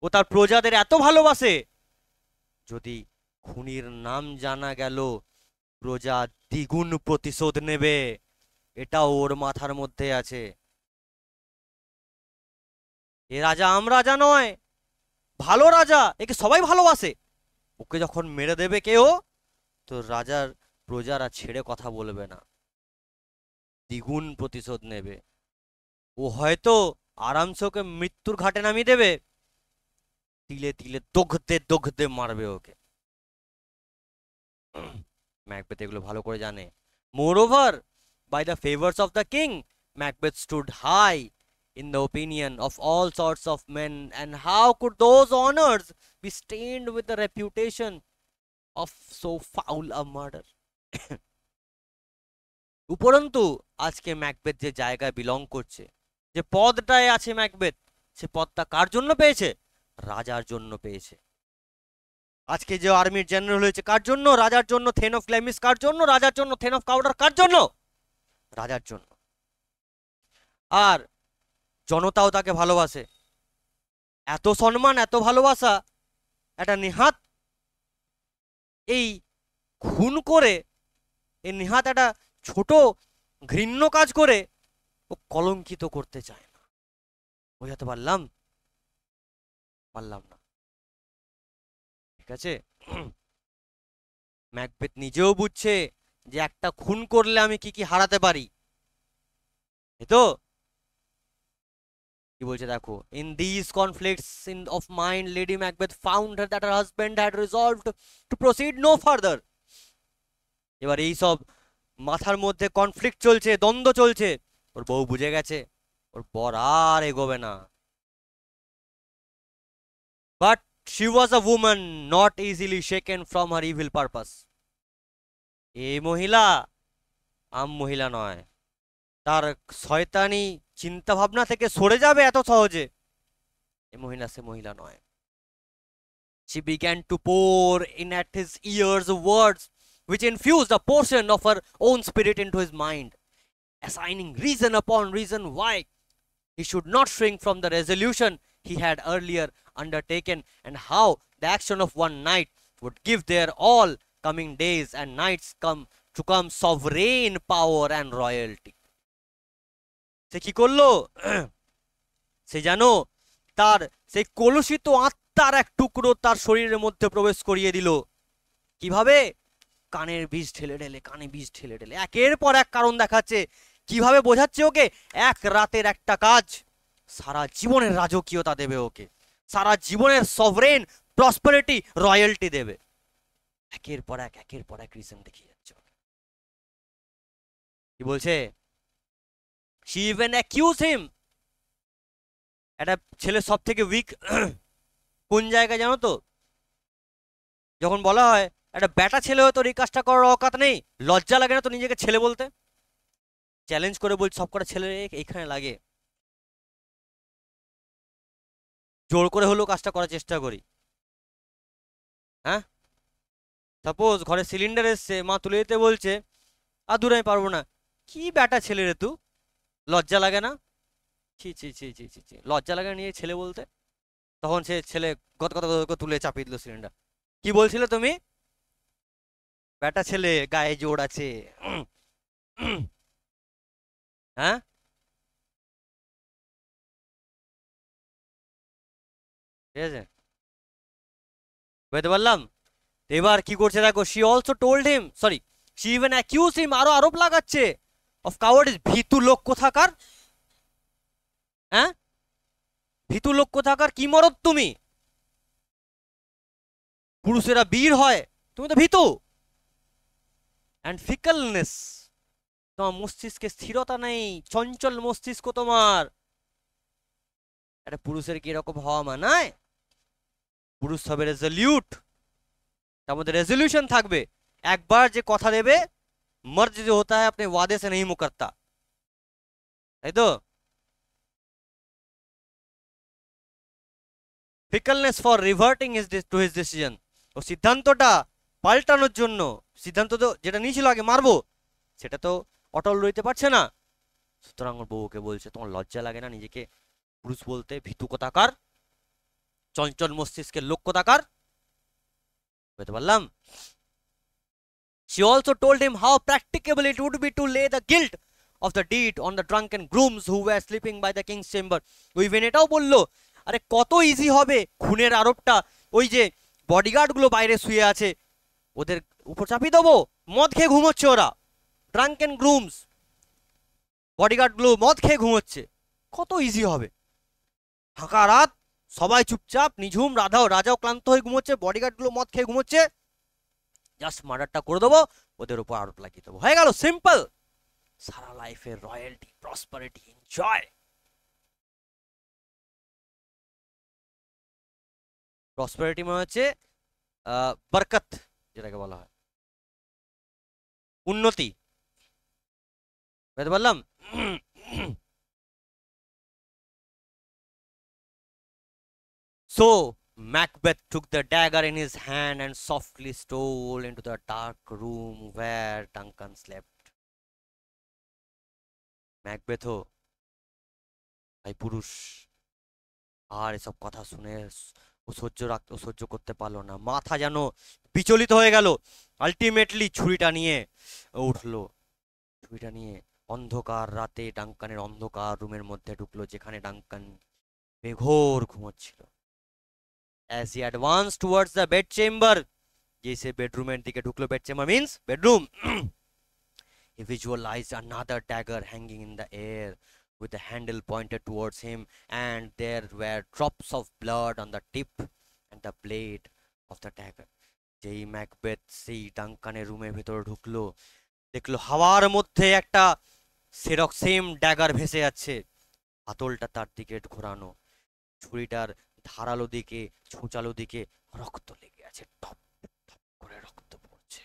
ও তার প্রজাদের এত ভালোবাসে যদি খুনির নাম জানা গেল প্রজা দ্বিগুণ প্রতিশোধ নেবে এটা ওর মাথার মধ্যে আছে এ রাজা আম রাজা নয় ভালো রাজা একে সবাই ভালোবাসে ওকে যখন মেরে দেবে কেউ তো রাজার প্রজারা ছেড়ে কথা বলবে না দ্বিগুণ প্রতিশোধ নেবে ও হয়তো আরামসে মৃত্যুর ঘাটে নামিয়ে দেবে তিলে তিলে দগ্ধে দগ্ধে মারবে ওকে ম্যাকবেথ এগুলো ভালো করে জানে moreover by the favours of the king Macbeth stood high in the opinion of all sorts of men and how could those honors be stained with the reputation of so foul a murder উপরন্তু আজকে Macbeth যে জায়গায় belong করছে যে পদটায় আছে Macbeth সে পদটা কার জন্য পেয়েছে রাজার জন্য পেয়েছে আজকে যে আর্মির জেনারেল হয়েছে কার জন্য রাজার জন্য থেন অফ ক্লাইমিস কার জন্য রাজার জন্য থেন অফ কাউডার কার জন্য রাজার জন্য আর জনতাও তাকে ভালোবাসে এত সম্মান এত ভালোবাসা একটা নেহাত এই খুন করে এই নেহাত একটা ছোট ঘৃণ্য কাজ করে ও কলঙ্কিত করতে চায় না বোঝাতে পারলাম পারলাম না ঠিক আছে ম্যাকবেথ নিজেও বুঝছে যে একটা খুন করলে আমি কি কি হারাতে পারি তো কি বলছে দেখো in this conflicts in of mind Lady Macbeth found that her husband had resolved to proceed no further এবার এই সব মাথার মধ্যে কনফ্লিক্ট চলছে দ্বন্দ্ব চলছে ওর বউ বুঝে গেছে ওর বর আর এগোবে না but she was a women not easily shaken from her evil purpose এই মহিলা আম মহিলা নয় তার শয়তানি চিন্তাভাবনা থেকে সরে যাবে এত সহজে এ মহিলা সে মহিলা নয় she began to pour in at his ears words which infused a portion of her own spirit into his mind, assigning reason upon reason why he should not shrink from the resolution he had earlier undertaken, and how the action of one night would give their all coming days and nights come to come sovereign power and royalty. সে কি করলো সে জানো তার সেই কলুষিত আত্মার এক টুকরো তার শরীরের মধ্যে প্রবেশ করিয়ে দিল কিভাবে কানের বীজ ঠেলে ঢেলে কানে বীজ ঠেলে ঢেলে একের পর এক কারণ দেখাচ্ছে কিভাবে বোঝাচ্ছে ওকে এক রাতের একটা কাজ সারা জীবনের রাজকীয়তা দেবে ওকে সারা জীবনের সভরেন প্রসপারিটি রয়্যালটি দেবে একের পর এক একের পর এক রিজন দেখিয়ে যাচ্ছে কি বলছে শি ইভেন অ্যাকিউজ হিম একটা ছেলে সব থেকে উইক কোন জায়গায় জানো তো যখন বলা হয় একটা ব্যাটা ছেলে হয়তো এই কাজটা করার অকাত নেই লজ্জা লাগে না তো নিজেকে ছেলে বলতে চ্যালেঞ্জ করে বলছি সবকটা ছেলে এইখানে লাগে জোর করে হলেও কাজটা করার চেষ্টা করি হ্যাঁ সাপোজ ঘরে সিলিন্ডার এসছে মা তুলে দিতে বলছে আর দূরে আমি পারবো না কি ব্যাটা ছেলে রে তু লজ্জা লাগে না ছি ছি ছি ছি ছি ছি লজ্জা লাগে নিয়ে ছেলে বলতে তখন সে ছেলে গত গত তুলে চাপিয়ে দিল সিলিন্ডার কি বলছিলে তুমি বেটা ছেলে গায়ে জোর আছে হ্যাঁ ঠিক আছে বুঝতে পারলাম এবার কি করছে দেখো she also told him sorry she even accuse him আরো আরোপ লাগাচ্ছে অফ কাওয়ার্ড ভীতু লোক কোথাকার হ্যাঁ ভীতু লোক কোথাকার কি মরদ তুমি পুরুষেরা বীর হয় তুমি তো ভীতু অ্যান্ড ফিকলনেস তোমার মস্তিষ্কে স্থিরতা নেই চঞ্চল মস্তিষ্ক তোমার একটা পুরুষের কি এরকম হওয়া মানায় পুরুষ হবে রেজলিউট তার মধ্যে রেজলিউশন থাকবে একবার যে কথা দেবে মর্জ যে হতে হয় আপনি ওয়াদে সে নেই মুকর্তা তাই তো fickleness for reverting his to his decision ও সিদ্ধান্তটা পাল্টানোর জন্য সিদ্ধান্ত তো যেটা নিয়েছিল আগে মারবো সেটা তো অটল রইতে পারছে না সুতরাং ওর বউকে বলছে তোমার লজ্জা লাগে না নিজেকে পুরুষ বলতে ভীতু কোথাকার চঞ্চল মস্তিষ্কের লোক কোথাকার বুঝতে পারলাম She also told him how practicable it would be to lay the guilt of the deed on the drunken grooms who were sleeping by the king's chamber. উইভেন এটাও বললো আরে কত ইজি হবে খুনের আরোপটা ওই যে বডিগার্ডগুলো বাইরে শুয়ে আছে ওদের উপর চাপিয়ে দেবো মদ খেয়ে ঘুমোচ্ছে ওরা ড্রাঙ্ক অ্যান্ড গ্রুমস বডিগার্ডগুলো মদ খেয়ে ঘুমোচ্ছে কত ইজি হবে ফাঁকা রাত সবাই চুপচাপ নিঝুম রাধাও রাজাও ক্লান্ত হয়ে ঘুমোচ্ছে বডিগার্ডগুলো মদ খেয়ে ঘুমোচ্ছে জাস্ট মার্ডারটা করে দেবো ওদের উপর আরোপ লাগিয়ে দেবো হয়ে গেল সিম্পল সারা লাইফের রয়্যালটি প্রসপারিটি এনজয় প্রসপারিটি মানে হচ্ছে বরকত যেটাকে বলা হয় উন্নতি বুঝতে পারলাম So Macbeth took the dagger in his hand and softly stole into the dark room where Duncan slept. Macbeth ভাই পুরুষ আর এসব কথা শুনে ও সহ্য রাখতে ও সহ্য করতে পারলো না মাথা যেন বিচলিত হয়ে গেল আলটিমেটলি ছুরিটা নিয়ে উঠলো ছুরিটা নিয়ে অন্ধকার রাতে ডাঙ্কানের অন্ধকার রুমের মধ্যে ঢুকলো যেখানে ডাঙ্কান বেঘোর ঘুমোচ্ছিল as he advance towards the bed chamber যে সে বেডরুমের দিকে ঢুকলো bed chamber means bedroom he another another hanging in the air with the handle pointed towards him, and there were drops of blood on the tip and the blade of the dagger. যেই Macbeth সেই ডাঙ্কানের রুমের ভেতরে ঢুকলো দেখলো হাওয়ার মধ্যে একটা সেরক সেম ড্যাগার ভেসে যাচ্ছে হাতলটা তার দিকে ঘোরানো ছুরিটার ধারালো দিকে ছোঁচালো দিকে রক্ত লেগে আছে টপ টপ করে রক্ত পড়ছে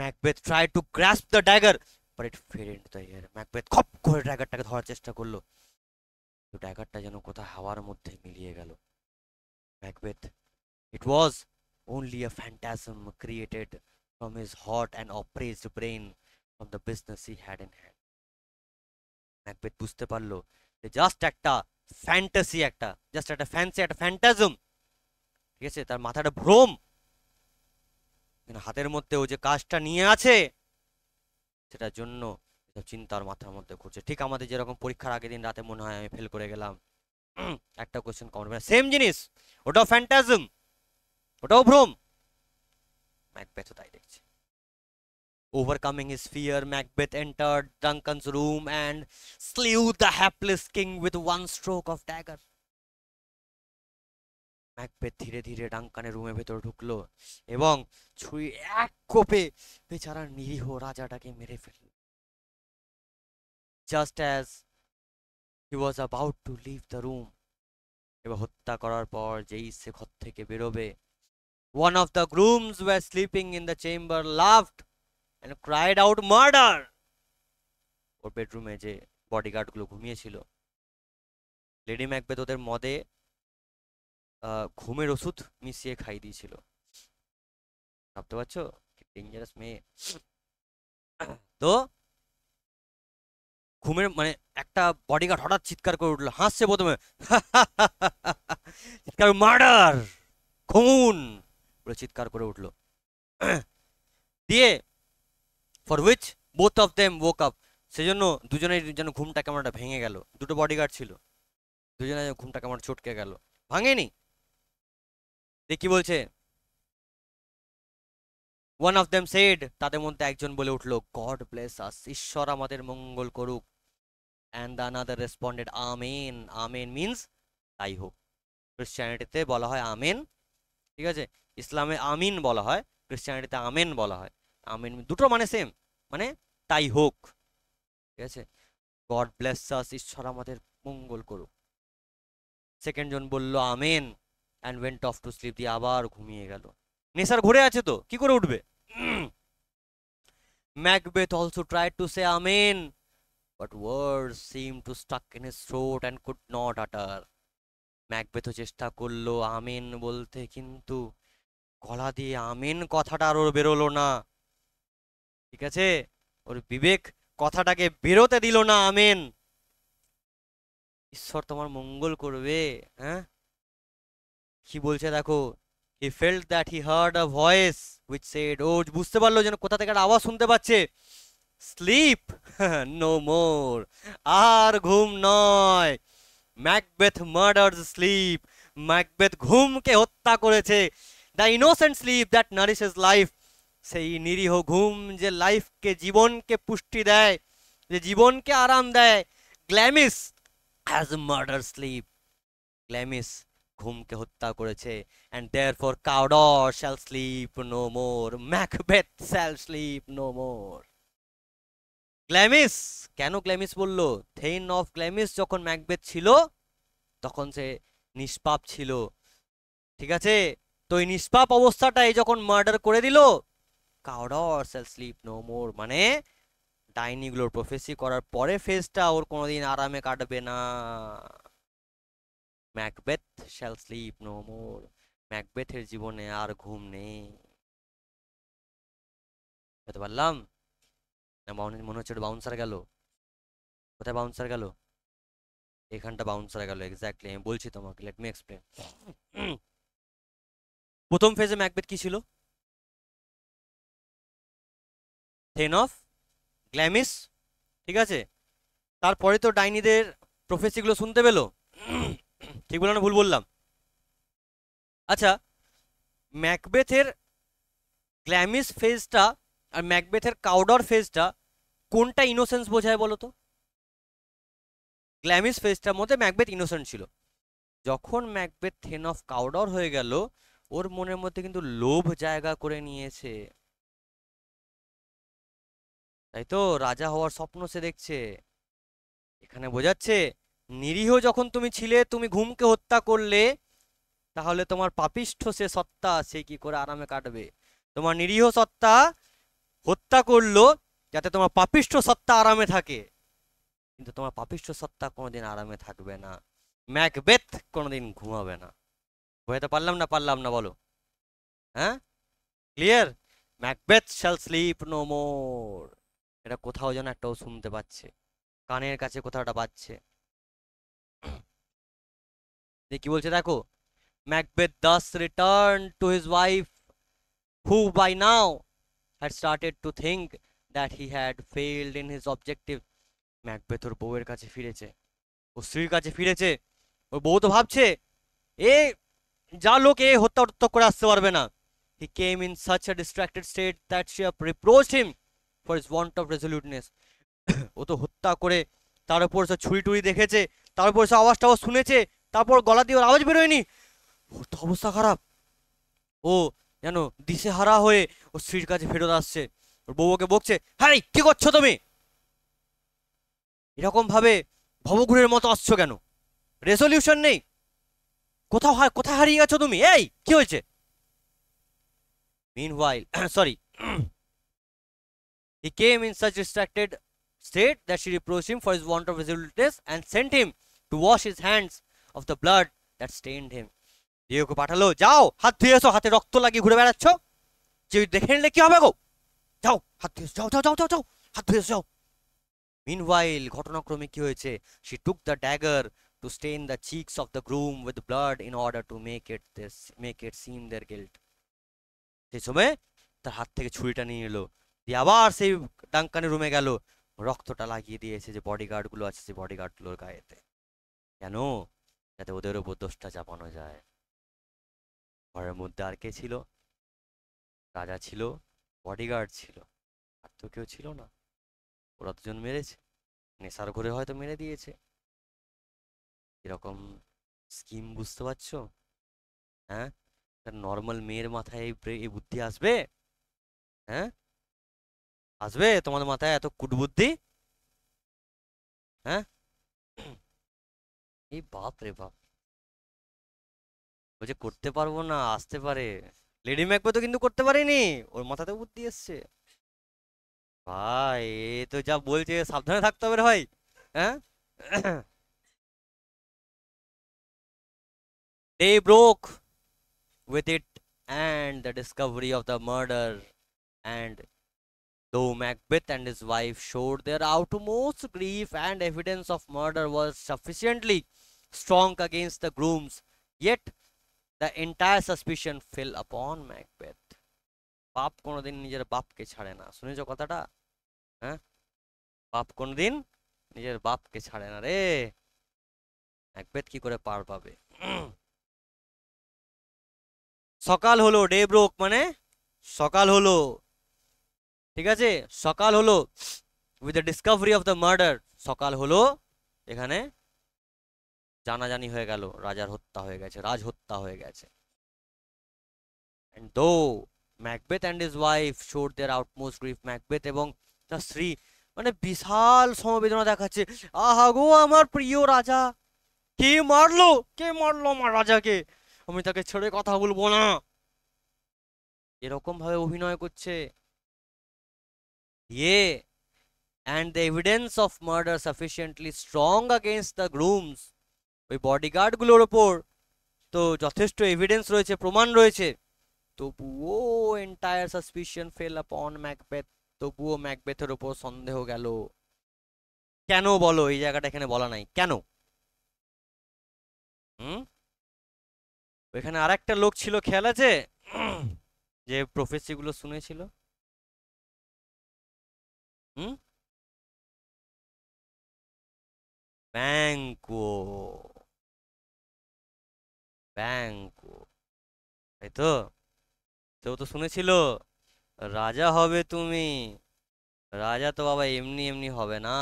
Macbeth try to grasp the dagger but একটু ফেরে নিতে তাই আর ম্যাকবেথ খপ করে ড্যাগারটাকে ধরার চেষ্টা করলো কিন্তু ড্যাগারটা যেন কোথা হাওয়ার মধ্যে মিলিয়ে গেল Macbeth it was only a phantasm created from his hot and oppressed brain from the business he had in hand Macbeth বুঝতে পারলো যে জাস্ট একটা ফ্যান্টাসি একটা জাস্ট একটা ফ্যান্সি একটা ফ্যান্টাজম ঠিক আছে তার মাথাটা ভ্রম হাতের মধ্যে ও যে কাজটা নিয়ে আছে সেটার জন্য এসব চিন্তার মাথার মধ্যে ঘুরছে ঠিক আমাদের যেরকম পরীক্ষার আগের দিন রাতে মনে হয় আমি ফেল করে গেলাম একটা কোয়েশ্চেন কমন না সেম জিনিস ওটাও ফ্যান্টাজম ওটাও ভ্রম ম্যাকবেথ তাই দেখছে overcoming his fear, Macbeth entered Duncan's room and slew the hapless king with one stroke of dagger. Macbeth ধীরে ধীরে ডাঙ্কানের রুমের ভেতর ঢুকলো এবং ছুঁই এক কোপে বেচারা নিরীহ রাজাটাকে মেরে ফেলল just as he was about to leave the room এবার হত্যা করার পর যেই সে ঘর থেকে বেরোবে one of the grooms were sleeping in the chamber loved and cried out murder ওর বেডরুমে যে বডিগার্ডগুলো ঘুমিয়েছিল লেডি ম্যাকবেথ ওদের মদে ঘুমের ওষুধ মিশিয়ে খাই দিয়েছিল ভাবতে পারছো ডেঞ্জারাস মেয়ে তো ঘুমের মানে একটা বডিগার্ড হঠাৎ চিৎকার করে উঠলো হাসছে প্রথমে চিৎকার মার্ডার খুন বলে চিৎকার করে উঠলো দিয়ে for which both of them woke up সেজন্য দুজনের যেন ঘুমটা কেমনটা ভেঙে গেল দুটো বডিগার্ড ছিল দুজনের ঘুমটা কেমন চটকে গেল ভাঙেনি দেখি বলছে ওয়ান অফ দেম সেড তাদের মধ্যে একজন বলে উঠল গড ব্লেস আস ঈশ্বর আমাদের মঙ্গল করুক and the another responded amen amen means তাই হোক ক্রিশ্চিয়ানিটিতে বলা হয় আমেন ঠিক আছে ইসলামে আমিন বলা হয় ক্রিশ্চিয়ানিটিতে আমেন বলা হয় আমিন দুটো মানে সেম মানে তাই হোক ঠিক আছে গড ব্লেস আস ঈশ্বর আমাদের মঙ্গল করুক সেকেন্ড জন বলল amen and went off to sleep দিয়ে আবার ঘুমিয়ে গেল নেশার ঘুরে আছে তো কি করে উঠবে Macbeth also try to say amen but word seem to stuck in his throat and could not utter ম্যাকবেথও চেষ্টা করলো আমেন বলতে কিন্তু গলা দিয়ে আমেন কথাটা আর ওর বেরোলো না ঠিক আছে ওর বিবেক কথাটাকে বেরোতে দিল না আমেন ঈশ্বর তোমার মঙ্গল করবে হ্যাঁ কি বলছে দেখো he felt that he heard a voice which said ও বুঝতে পারলো যেন কোথা থেকে একটা আওয়াজ শুনতে পাচ্ছে স্লিপ নো মোর আর ঘুম নয় ম্যাকবেথ মার্ডার্স স্লিপ ম্যাকবেথ ঘুমকে হত্যা করেছে the innocent sleep that nourish nourishes life সেই নিরীহ ঘুম যে লাইফকে জীবনকে পুষ্টি দেয় যে জীবনকে আরাম দেয় Glamis as murder sleep Glamis ঘুমকে হত্যা করেছে and therefore Cawdor shall sleep no more Macbeth shall sleep no more Glamis কেন গ্ল্যামিস বলল থেইন অফ গ্ল্যামিস যখন ম্যাকবেথ ছিল তখন সে নিষ্পাপ ছিল ঠিক আছে তো এই নিষ্পাপ অবস্থাটাই যখন মার্ডার করে দিল Cawdor shall sleep no more মানে ডাইনিগুলোর প্রফেসি করার পরে ফেজটা ওর কোনোদিন আরামে কাটবে না Macbeth shall sleep no more ম্যাকবেথের জীবনে আর ঘুম নেই বুঝতে পারলাম না মনে হচ্ছে বাউন্সার গেল কোথায় বাউন্সার গেল এখানটা বাউন্সার গেল এক্স্যাক্টলি আমি বলছি তোমাকে লেট মি এক্সপ্লেন প্রথম ফেজে ম্যাকবেথ কি ছিল থেন অফ গ্ল্যামিস ঠিক আছে তারপরে তো ডাইনিদের প্রফেসিগুলো শুনতে পেলো ঠিক বললাম না ভুল বললাম আচ্ছা ম্যাকবেথের গ্ল্যামিস ফেজটা আর ম্যাকবেথের কাউডর ফেজটা কোনটা ইনোসেন্স বোঝায় বলো তো গ্ল্যামিস ফেজটার মধ্যে ম্যাকবেথ ইনোসেন্ট ছিল যখন ম্যাকবেথ থেন অফ কাউডর হয়ে গেল ওর মনের মধ্যে কিন্তু লোভ জায়গা করে নিয়েছে তাই তো রাজা হওয়ার স্বপ্ন সে দেখছে এখানে বোঝাচ্ছে নিরীহ যখন তুমি ছিলে তুমি ঘুমকে হত্যা করলে তাহলে তোমার পাপিষ্ঠ সে সত্তা সে কি করে আরামে কাটবে তোমার নিরীহ সত্তা হত্যা করলো যাতে তোমার পাপিষ্ঠ সত্তা আরামে থাকে কিন্তু তোমার পাপিষ্ঠ সত্তা কোনোদিন আরামে থাকবে না ম্যাকবেথ কোনোদিন ঘুমাবে না বোঝাতে পারলাম না পারলাম না বলো হ্যাঁ clear Macbeth shall sleep no more এটা কোথাও যেন একটাও শুনতে পাচ্ছে কানের কাছে কোথাওটা পাচ্ছে কি বলছে দেখো Macbeth thus return to his wife who by now had started to think that he had failed in his objective Macbeth ওর বউয়ের কাছে ফিরেছে ও স্ত্রীর কাছে ফিরেছে ওর বউ তো ভাবছে এ যা লোক এ হত্যা হত্যা করে আসতে পারবে না he came in such a distracted state that she have reproach him for his want of resoluteness ও তো হত্যা করে তার উপর সে ছুরি টুরি দেখেছে তার উপর সে আওয়াজটাও শুনেছে তারপর গলা দিয়ে ওর আওয়াজ বেরোয়নি ওর তো অবস্থা খারাপ ও যেন হারা হয়ে ওর স্ত্রীর কাছে ফেরত আসছে ওর বউকে বকছে হ্যাঁ কি করছো তুমি এরকম ভাবে ভবঘুরের মতো আসছো কেন রেসলিউশন নেই কোথাও কোথায় হারিয়ে গেছো তুমি এই কি হয়েছে Meanwhile, sorry he came in such distracted state that she reproach him for his want of resoluteness and sent him to wash his hands of the blood that stained him ডিওকে পাঠালো যাও হাত ধুয়ে এসো হাতে রক্ত লাগিয়ে ঘুরে বেড়াচ্ছ যে দেখে নিলে কি হবে গো যাও হাত ধুয়ে যাও যাও যাও যাও যাও হাত ধুয়ে যাও মিনওয়াইল ঘটনাক্রমে কি হয়েছে she took the dagger to stain the cheeks of the groom with blood in order to make it make it seem their guilt সেই সময় তার হাত থেকে ছুরিটা নিয়ে এলো দিয়ে আবার সেই ডাঙ্কানের রুমে গেল রক্তটা লাগিয়ে দিয়েছে যে বডিগার্ডগুলো আছে সেই বডিগার্ডগুলোর গায়েতে কেন যাতে ওদের উপর দোষটা চাপানো যায় ঘরের মধ্যে আর কে ছিল রাজা ছিল বডিগার্ড ছিল আর তো কেউ ছিল না ওরা দুজন মেরেছে নেশার ঘরে হয়তো মেরে দিয়েছে এরকম স্কিম বুঝতে পারছো হ্যাঁ নর্মাল মেয়ের মাথায় এই বুদ্ধি আসবে হ্যাঁ আসবে তোমাদের মাথায় এত কুটবুদ্ধি হ্যাঁ এই বাপ রে বাপ বলছে করতে পারবো না আসতে পারে লেডি ম্যাকবে তো কিন্তু করতে পারেনি ওর মাথাতে বুদ্ধি এসছে ভাই এ তো যা বলছে সাবধানে থাকতে হবে ভাই হ্যাঁ They broke with it and the discovery of the murder and Though Macbeth and his wife showed their utmost grief and evidence of murder was sufficiently strong against the grooms. Yet the entire suspicion fell upon Macbeth. বাপ কোনোদিন নিজের বাপকে ছাড়ে না শুনেছ কথাটা হ্যাঁ বাপ কোনোদিন নিজের বাপকে ছাড়ে না রে ম্যাকবেথ কি করে পার পাবে সকাল হলো ডে ব্রোক মানে সকাল হলো ঠিক আছে সকাল হলো with the discovery of the murder সকাল হলো এখানে জানাজানি হয়ে গেল রাজার হত্যা হয়ে গেছে রাজ হত্যা হয়ে গেছে অ্যান্ড দো ম্যাকবেথ অ্যান্ড ইজ ওয়াইফ শোর দেয়ার আউটমোস্ট গ্রিফ ম্যাকবেথ এবং তার স্ত্রী মানে বিশাল সমবেদনা দেখাচ্ছে আহা গো আমার প্রিয় রাজা কে মারলো কে মারলো আমার রাজাকে আমি তাকে ছেড়ে কথা বলবো না এরকম ভাবে অভিনয় করছে ইয়ে and the evidence of murder sufficiently strong against the grooms ওই বডিগার্ডগুলোর ওপর তো যথেষ্ট এভিডেন্স রয়েছে প্রমাণ রয়েছে তবুও entire suspicion fell upon Macbeth তবুও ম্যাকবেথের ওপর সন্দেহ গেল কেন বলো এই জায়গাটা এখানে বলা নাই কেন হুম এখানে আর একটা লোক ছিল খেয়াল আছে যে প্রফেসিগুলো শুনেছিল হুম ব্যাংকো ব্যাংকো তাই তো কেউ তো শুনেছিল রাজা হবে তুমি রাজা তো বাবা এমনি এমনি হবে না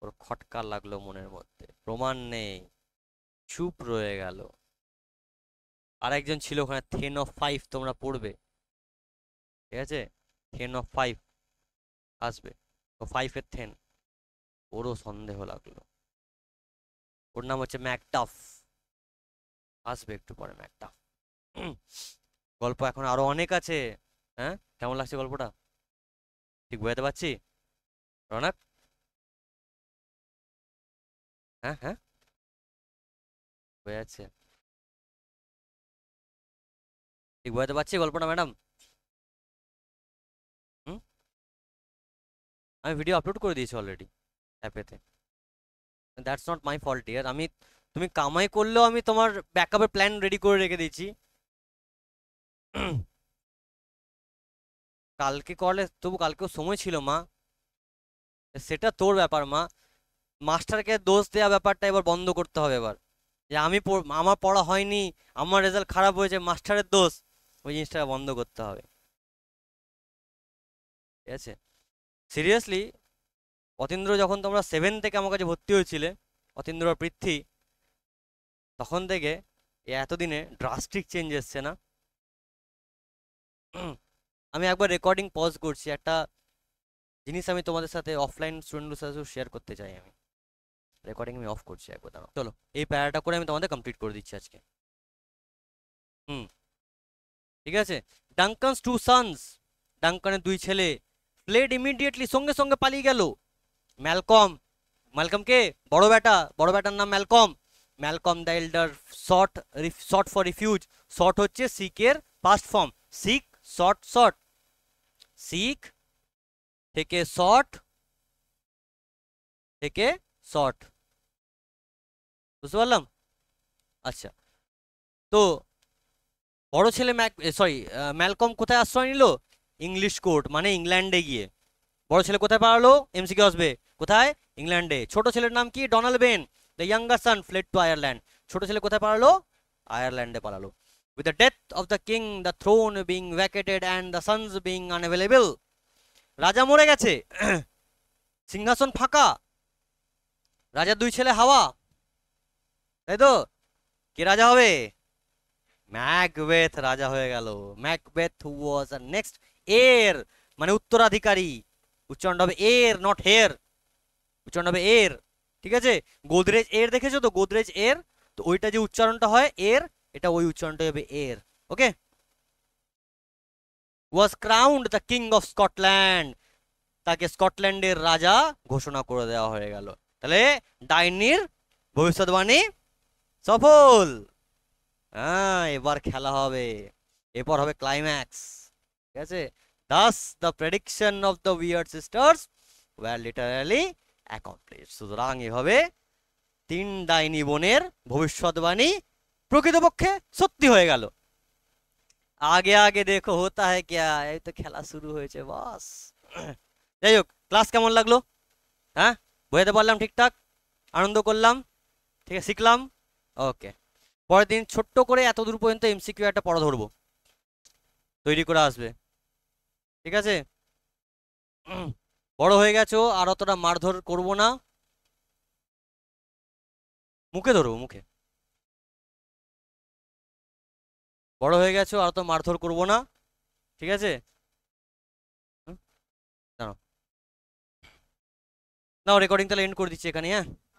ওর খটকা লাগলো মনের মধ্যে প্রমাণ নেই চুপ রয়ে গেল আরেকজন ছিল ওখানে থেন অফ ফাইভ তোমরা পড়বে ঠিক আছে থেন অফ ফাইভ আসবে ও ফাইভের থেন ওরও সন্দেহ লাগলো ওর নাম হচ্ছে ম্যাকটাফ আসবে একটু পরে ম্যাকটা গল্প এখন আরো অনেক আছে হ্যাঁ কেমন লাগছে গল্পটা ঠিক বোঝাতে পারছি রনাক হ্যাঁ হ্যাঁ বোঝাচ্ছে ঠিক বোঝাতে পারছি গল্পটা ম্যাডাম আমি ভিডিও আপলোড করে দিয়েছি অলরেডি অ্যাপেতে দ্যাটস নট মাই ফল্ট ইয়ার আমি তুমি কামাই করলেও আমি তোমার ব্যাকআপের প্ল্যান রেডি করে রেখে দিয়েছি কালকে করলে তবু কালকেও সময় ছিল মা সেটা তোর ব্যাপার মা মাস্টারকে দোষ দেওয়া ব্যাপারটা এবার বন্ধ করতে হবে এবার যে আমি আমার পড়া হয়নি আমার রেজাল্ট খারাপ হয়েছে মাস্টারের দোষ ওই জিনিসটা বন্ধ করতে হবে ঠিক আছে সিরিয়াসলি অতীন্দ্র যখন তোমরা সেভেন থেকে আমার কাছে ভর্তি হয়েছিলে অতীন্দ্র পৃথ্বী তখন থেকে এতদিনে ড্রাস্টিক চেঞ্জ এসছে না আমি একবার রেকর্ডিং পজ করছি একটা জিনিস আমি তোমাদের সাথে অফলাইন স্টুডেন্টদের সাথে শেয়ার করতে চাই আমি রেকর্ডিং আমি অফ করছি একবার দাঁড়াও চলো এই প্যারাটা করে আমি তোমাদের কমপ্লিট করে দিচ্ছি আজকে হুম ঠিক আছে ডাঙ্কানস টু সানস ডাঙ্কানের দুই ছেলে প্লেড ইমিডিয়েটলি সঙ্গে সঙ্গে পালিয়ে গেল ম্যালকম ম্যালকম কে বড় বেটা বড় বেটার নাম Malcolm Malcolm the elder sought sought for refuge sought হচ্ছে শিখের past form seek sought sought seek থেকে শর্ট থেকে শর্ট বুঝতে পারলাম আচ্ছা তো বড় ছেলে ম্যাক সরি ম্যালকম কোথায় আশ্রয় নিল ইংলিশ কোর্ট মানে ইংল্যান্ডে গিয়ে বড় ছেলে কোথায় এমসি কে আসবে কোথায় ইংল্যান্ডে ছোট ছেলের নাম কি Donalbain the younger son fled to Ireland ছোট ছেলে কোথায় পালালো আয়ারল্যান্ডে পালালো with the death of the king the throne being vacated and the sons being unavailable রাজা মরে গেছে সিংহাসন ফাঁকা রাজার দুই ছেলে হাওয়া তাই তো কে রাজা হবে ম্যাকবেথ রাজা হয়ে গেল ম্যাকবেথ ওয়াজ নেক্সট এর মানে উত্তরাধিকারী উচ্চারণ হবে এর নট হেয়ার উচ্চারণ হবে এর ঠিক আছে গোদরেজ এর দেখেছো তো গোদরেজ এর তো ওইটা যে উচ্চারণটা হয় এর এটা ওই উচ্চারণটা হবে এর ওকে was crowned the king of Scotland তাকে স্কটল্যান্ডের রাজা ঘোষণা করে দেওয়া হয়ে গেল তাহলে ডাইনির ভবিষ্যৎবাণী সফল হ্যাঁ এবার খেলা হবে এরপর হবে ক্লাইম্যাক্স ঠিক আছে thus the prediction of the weird sisters were literally accomplish সুতরাং এভাবে তিন ডাইনি বোনের ভবিষ্যৎবাণী প্রকৃতপক্ষে সত্যি হয়ে গেল আগে আগে দেখো হতা হ্যাঁ ক্যা এই তো খেলা শুরু হয়েছে বস যাই হোক ক্লাস কেমন লাগলো হ্যাঁ বোঝাতে পারলাম ঠিকঠাক আনন্দ করলাম ঠিক আছে শিখলাম ওকে পরের দিন ছোট্ট করে এত দূর পর্যন্ত এমসিকিউ একটা পড়া ধরবো তৈরি করে আসবে ঠিক আছে হুম বড় হয়ে গেছো আর অতটা মারধর করব না মুখে ধরবো মুখে বড় হয়ে গেছো আর তো মারধর করব না ঠিক আছে না রেকর্ডিং তাহলে এন্ড করে দিচ্ছি এখানে হ্যাঁ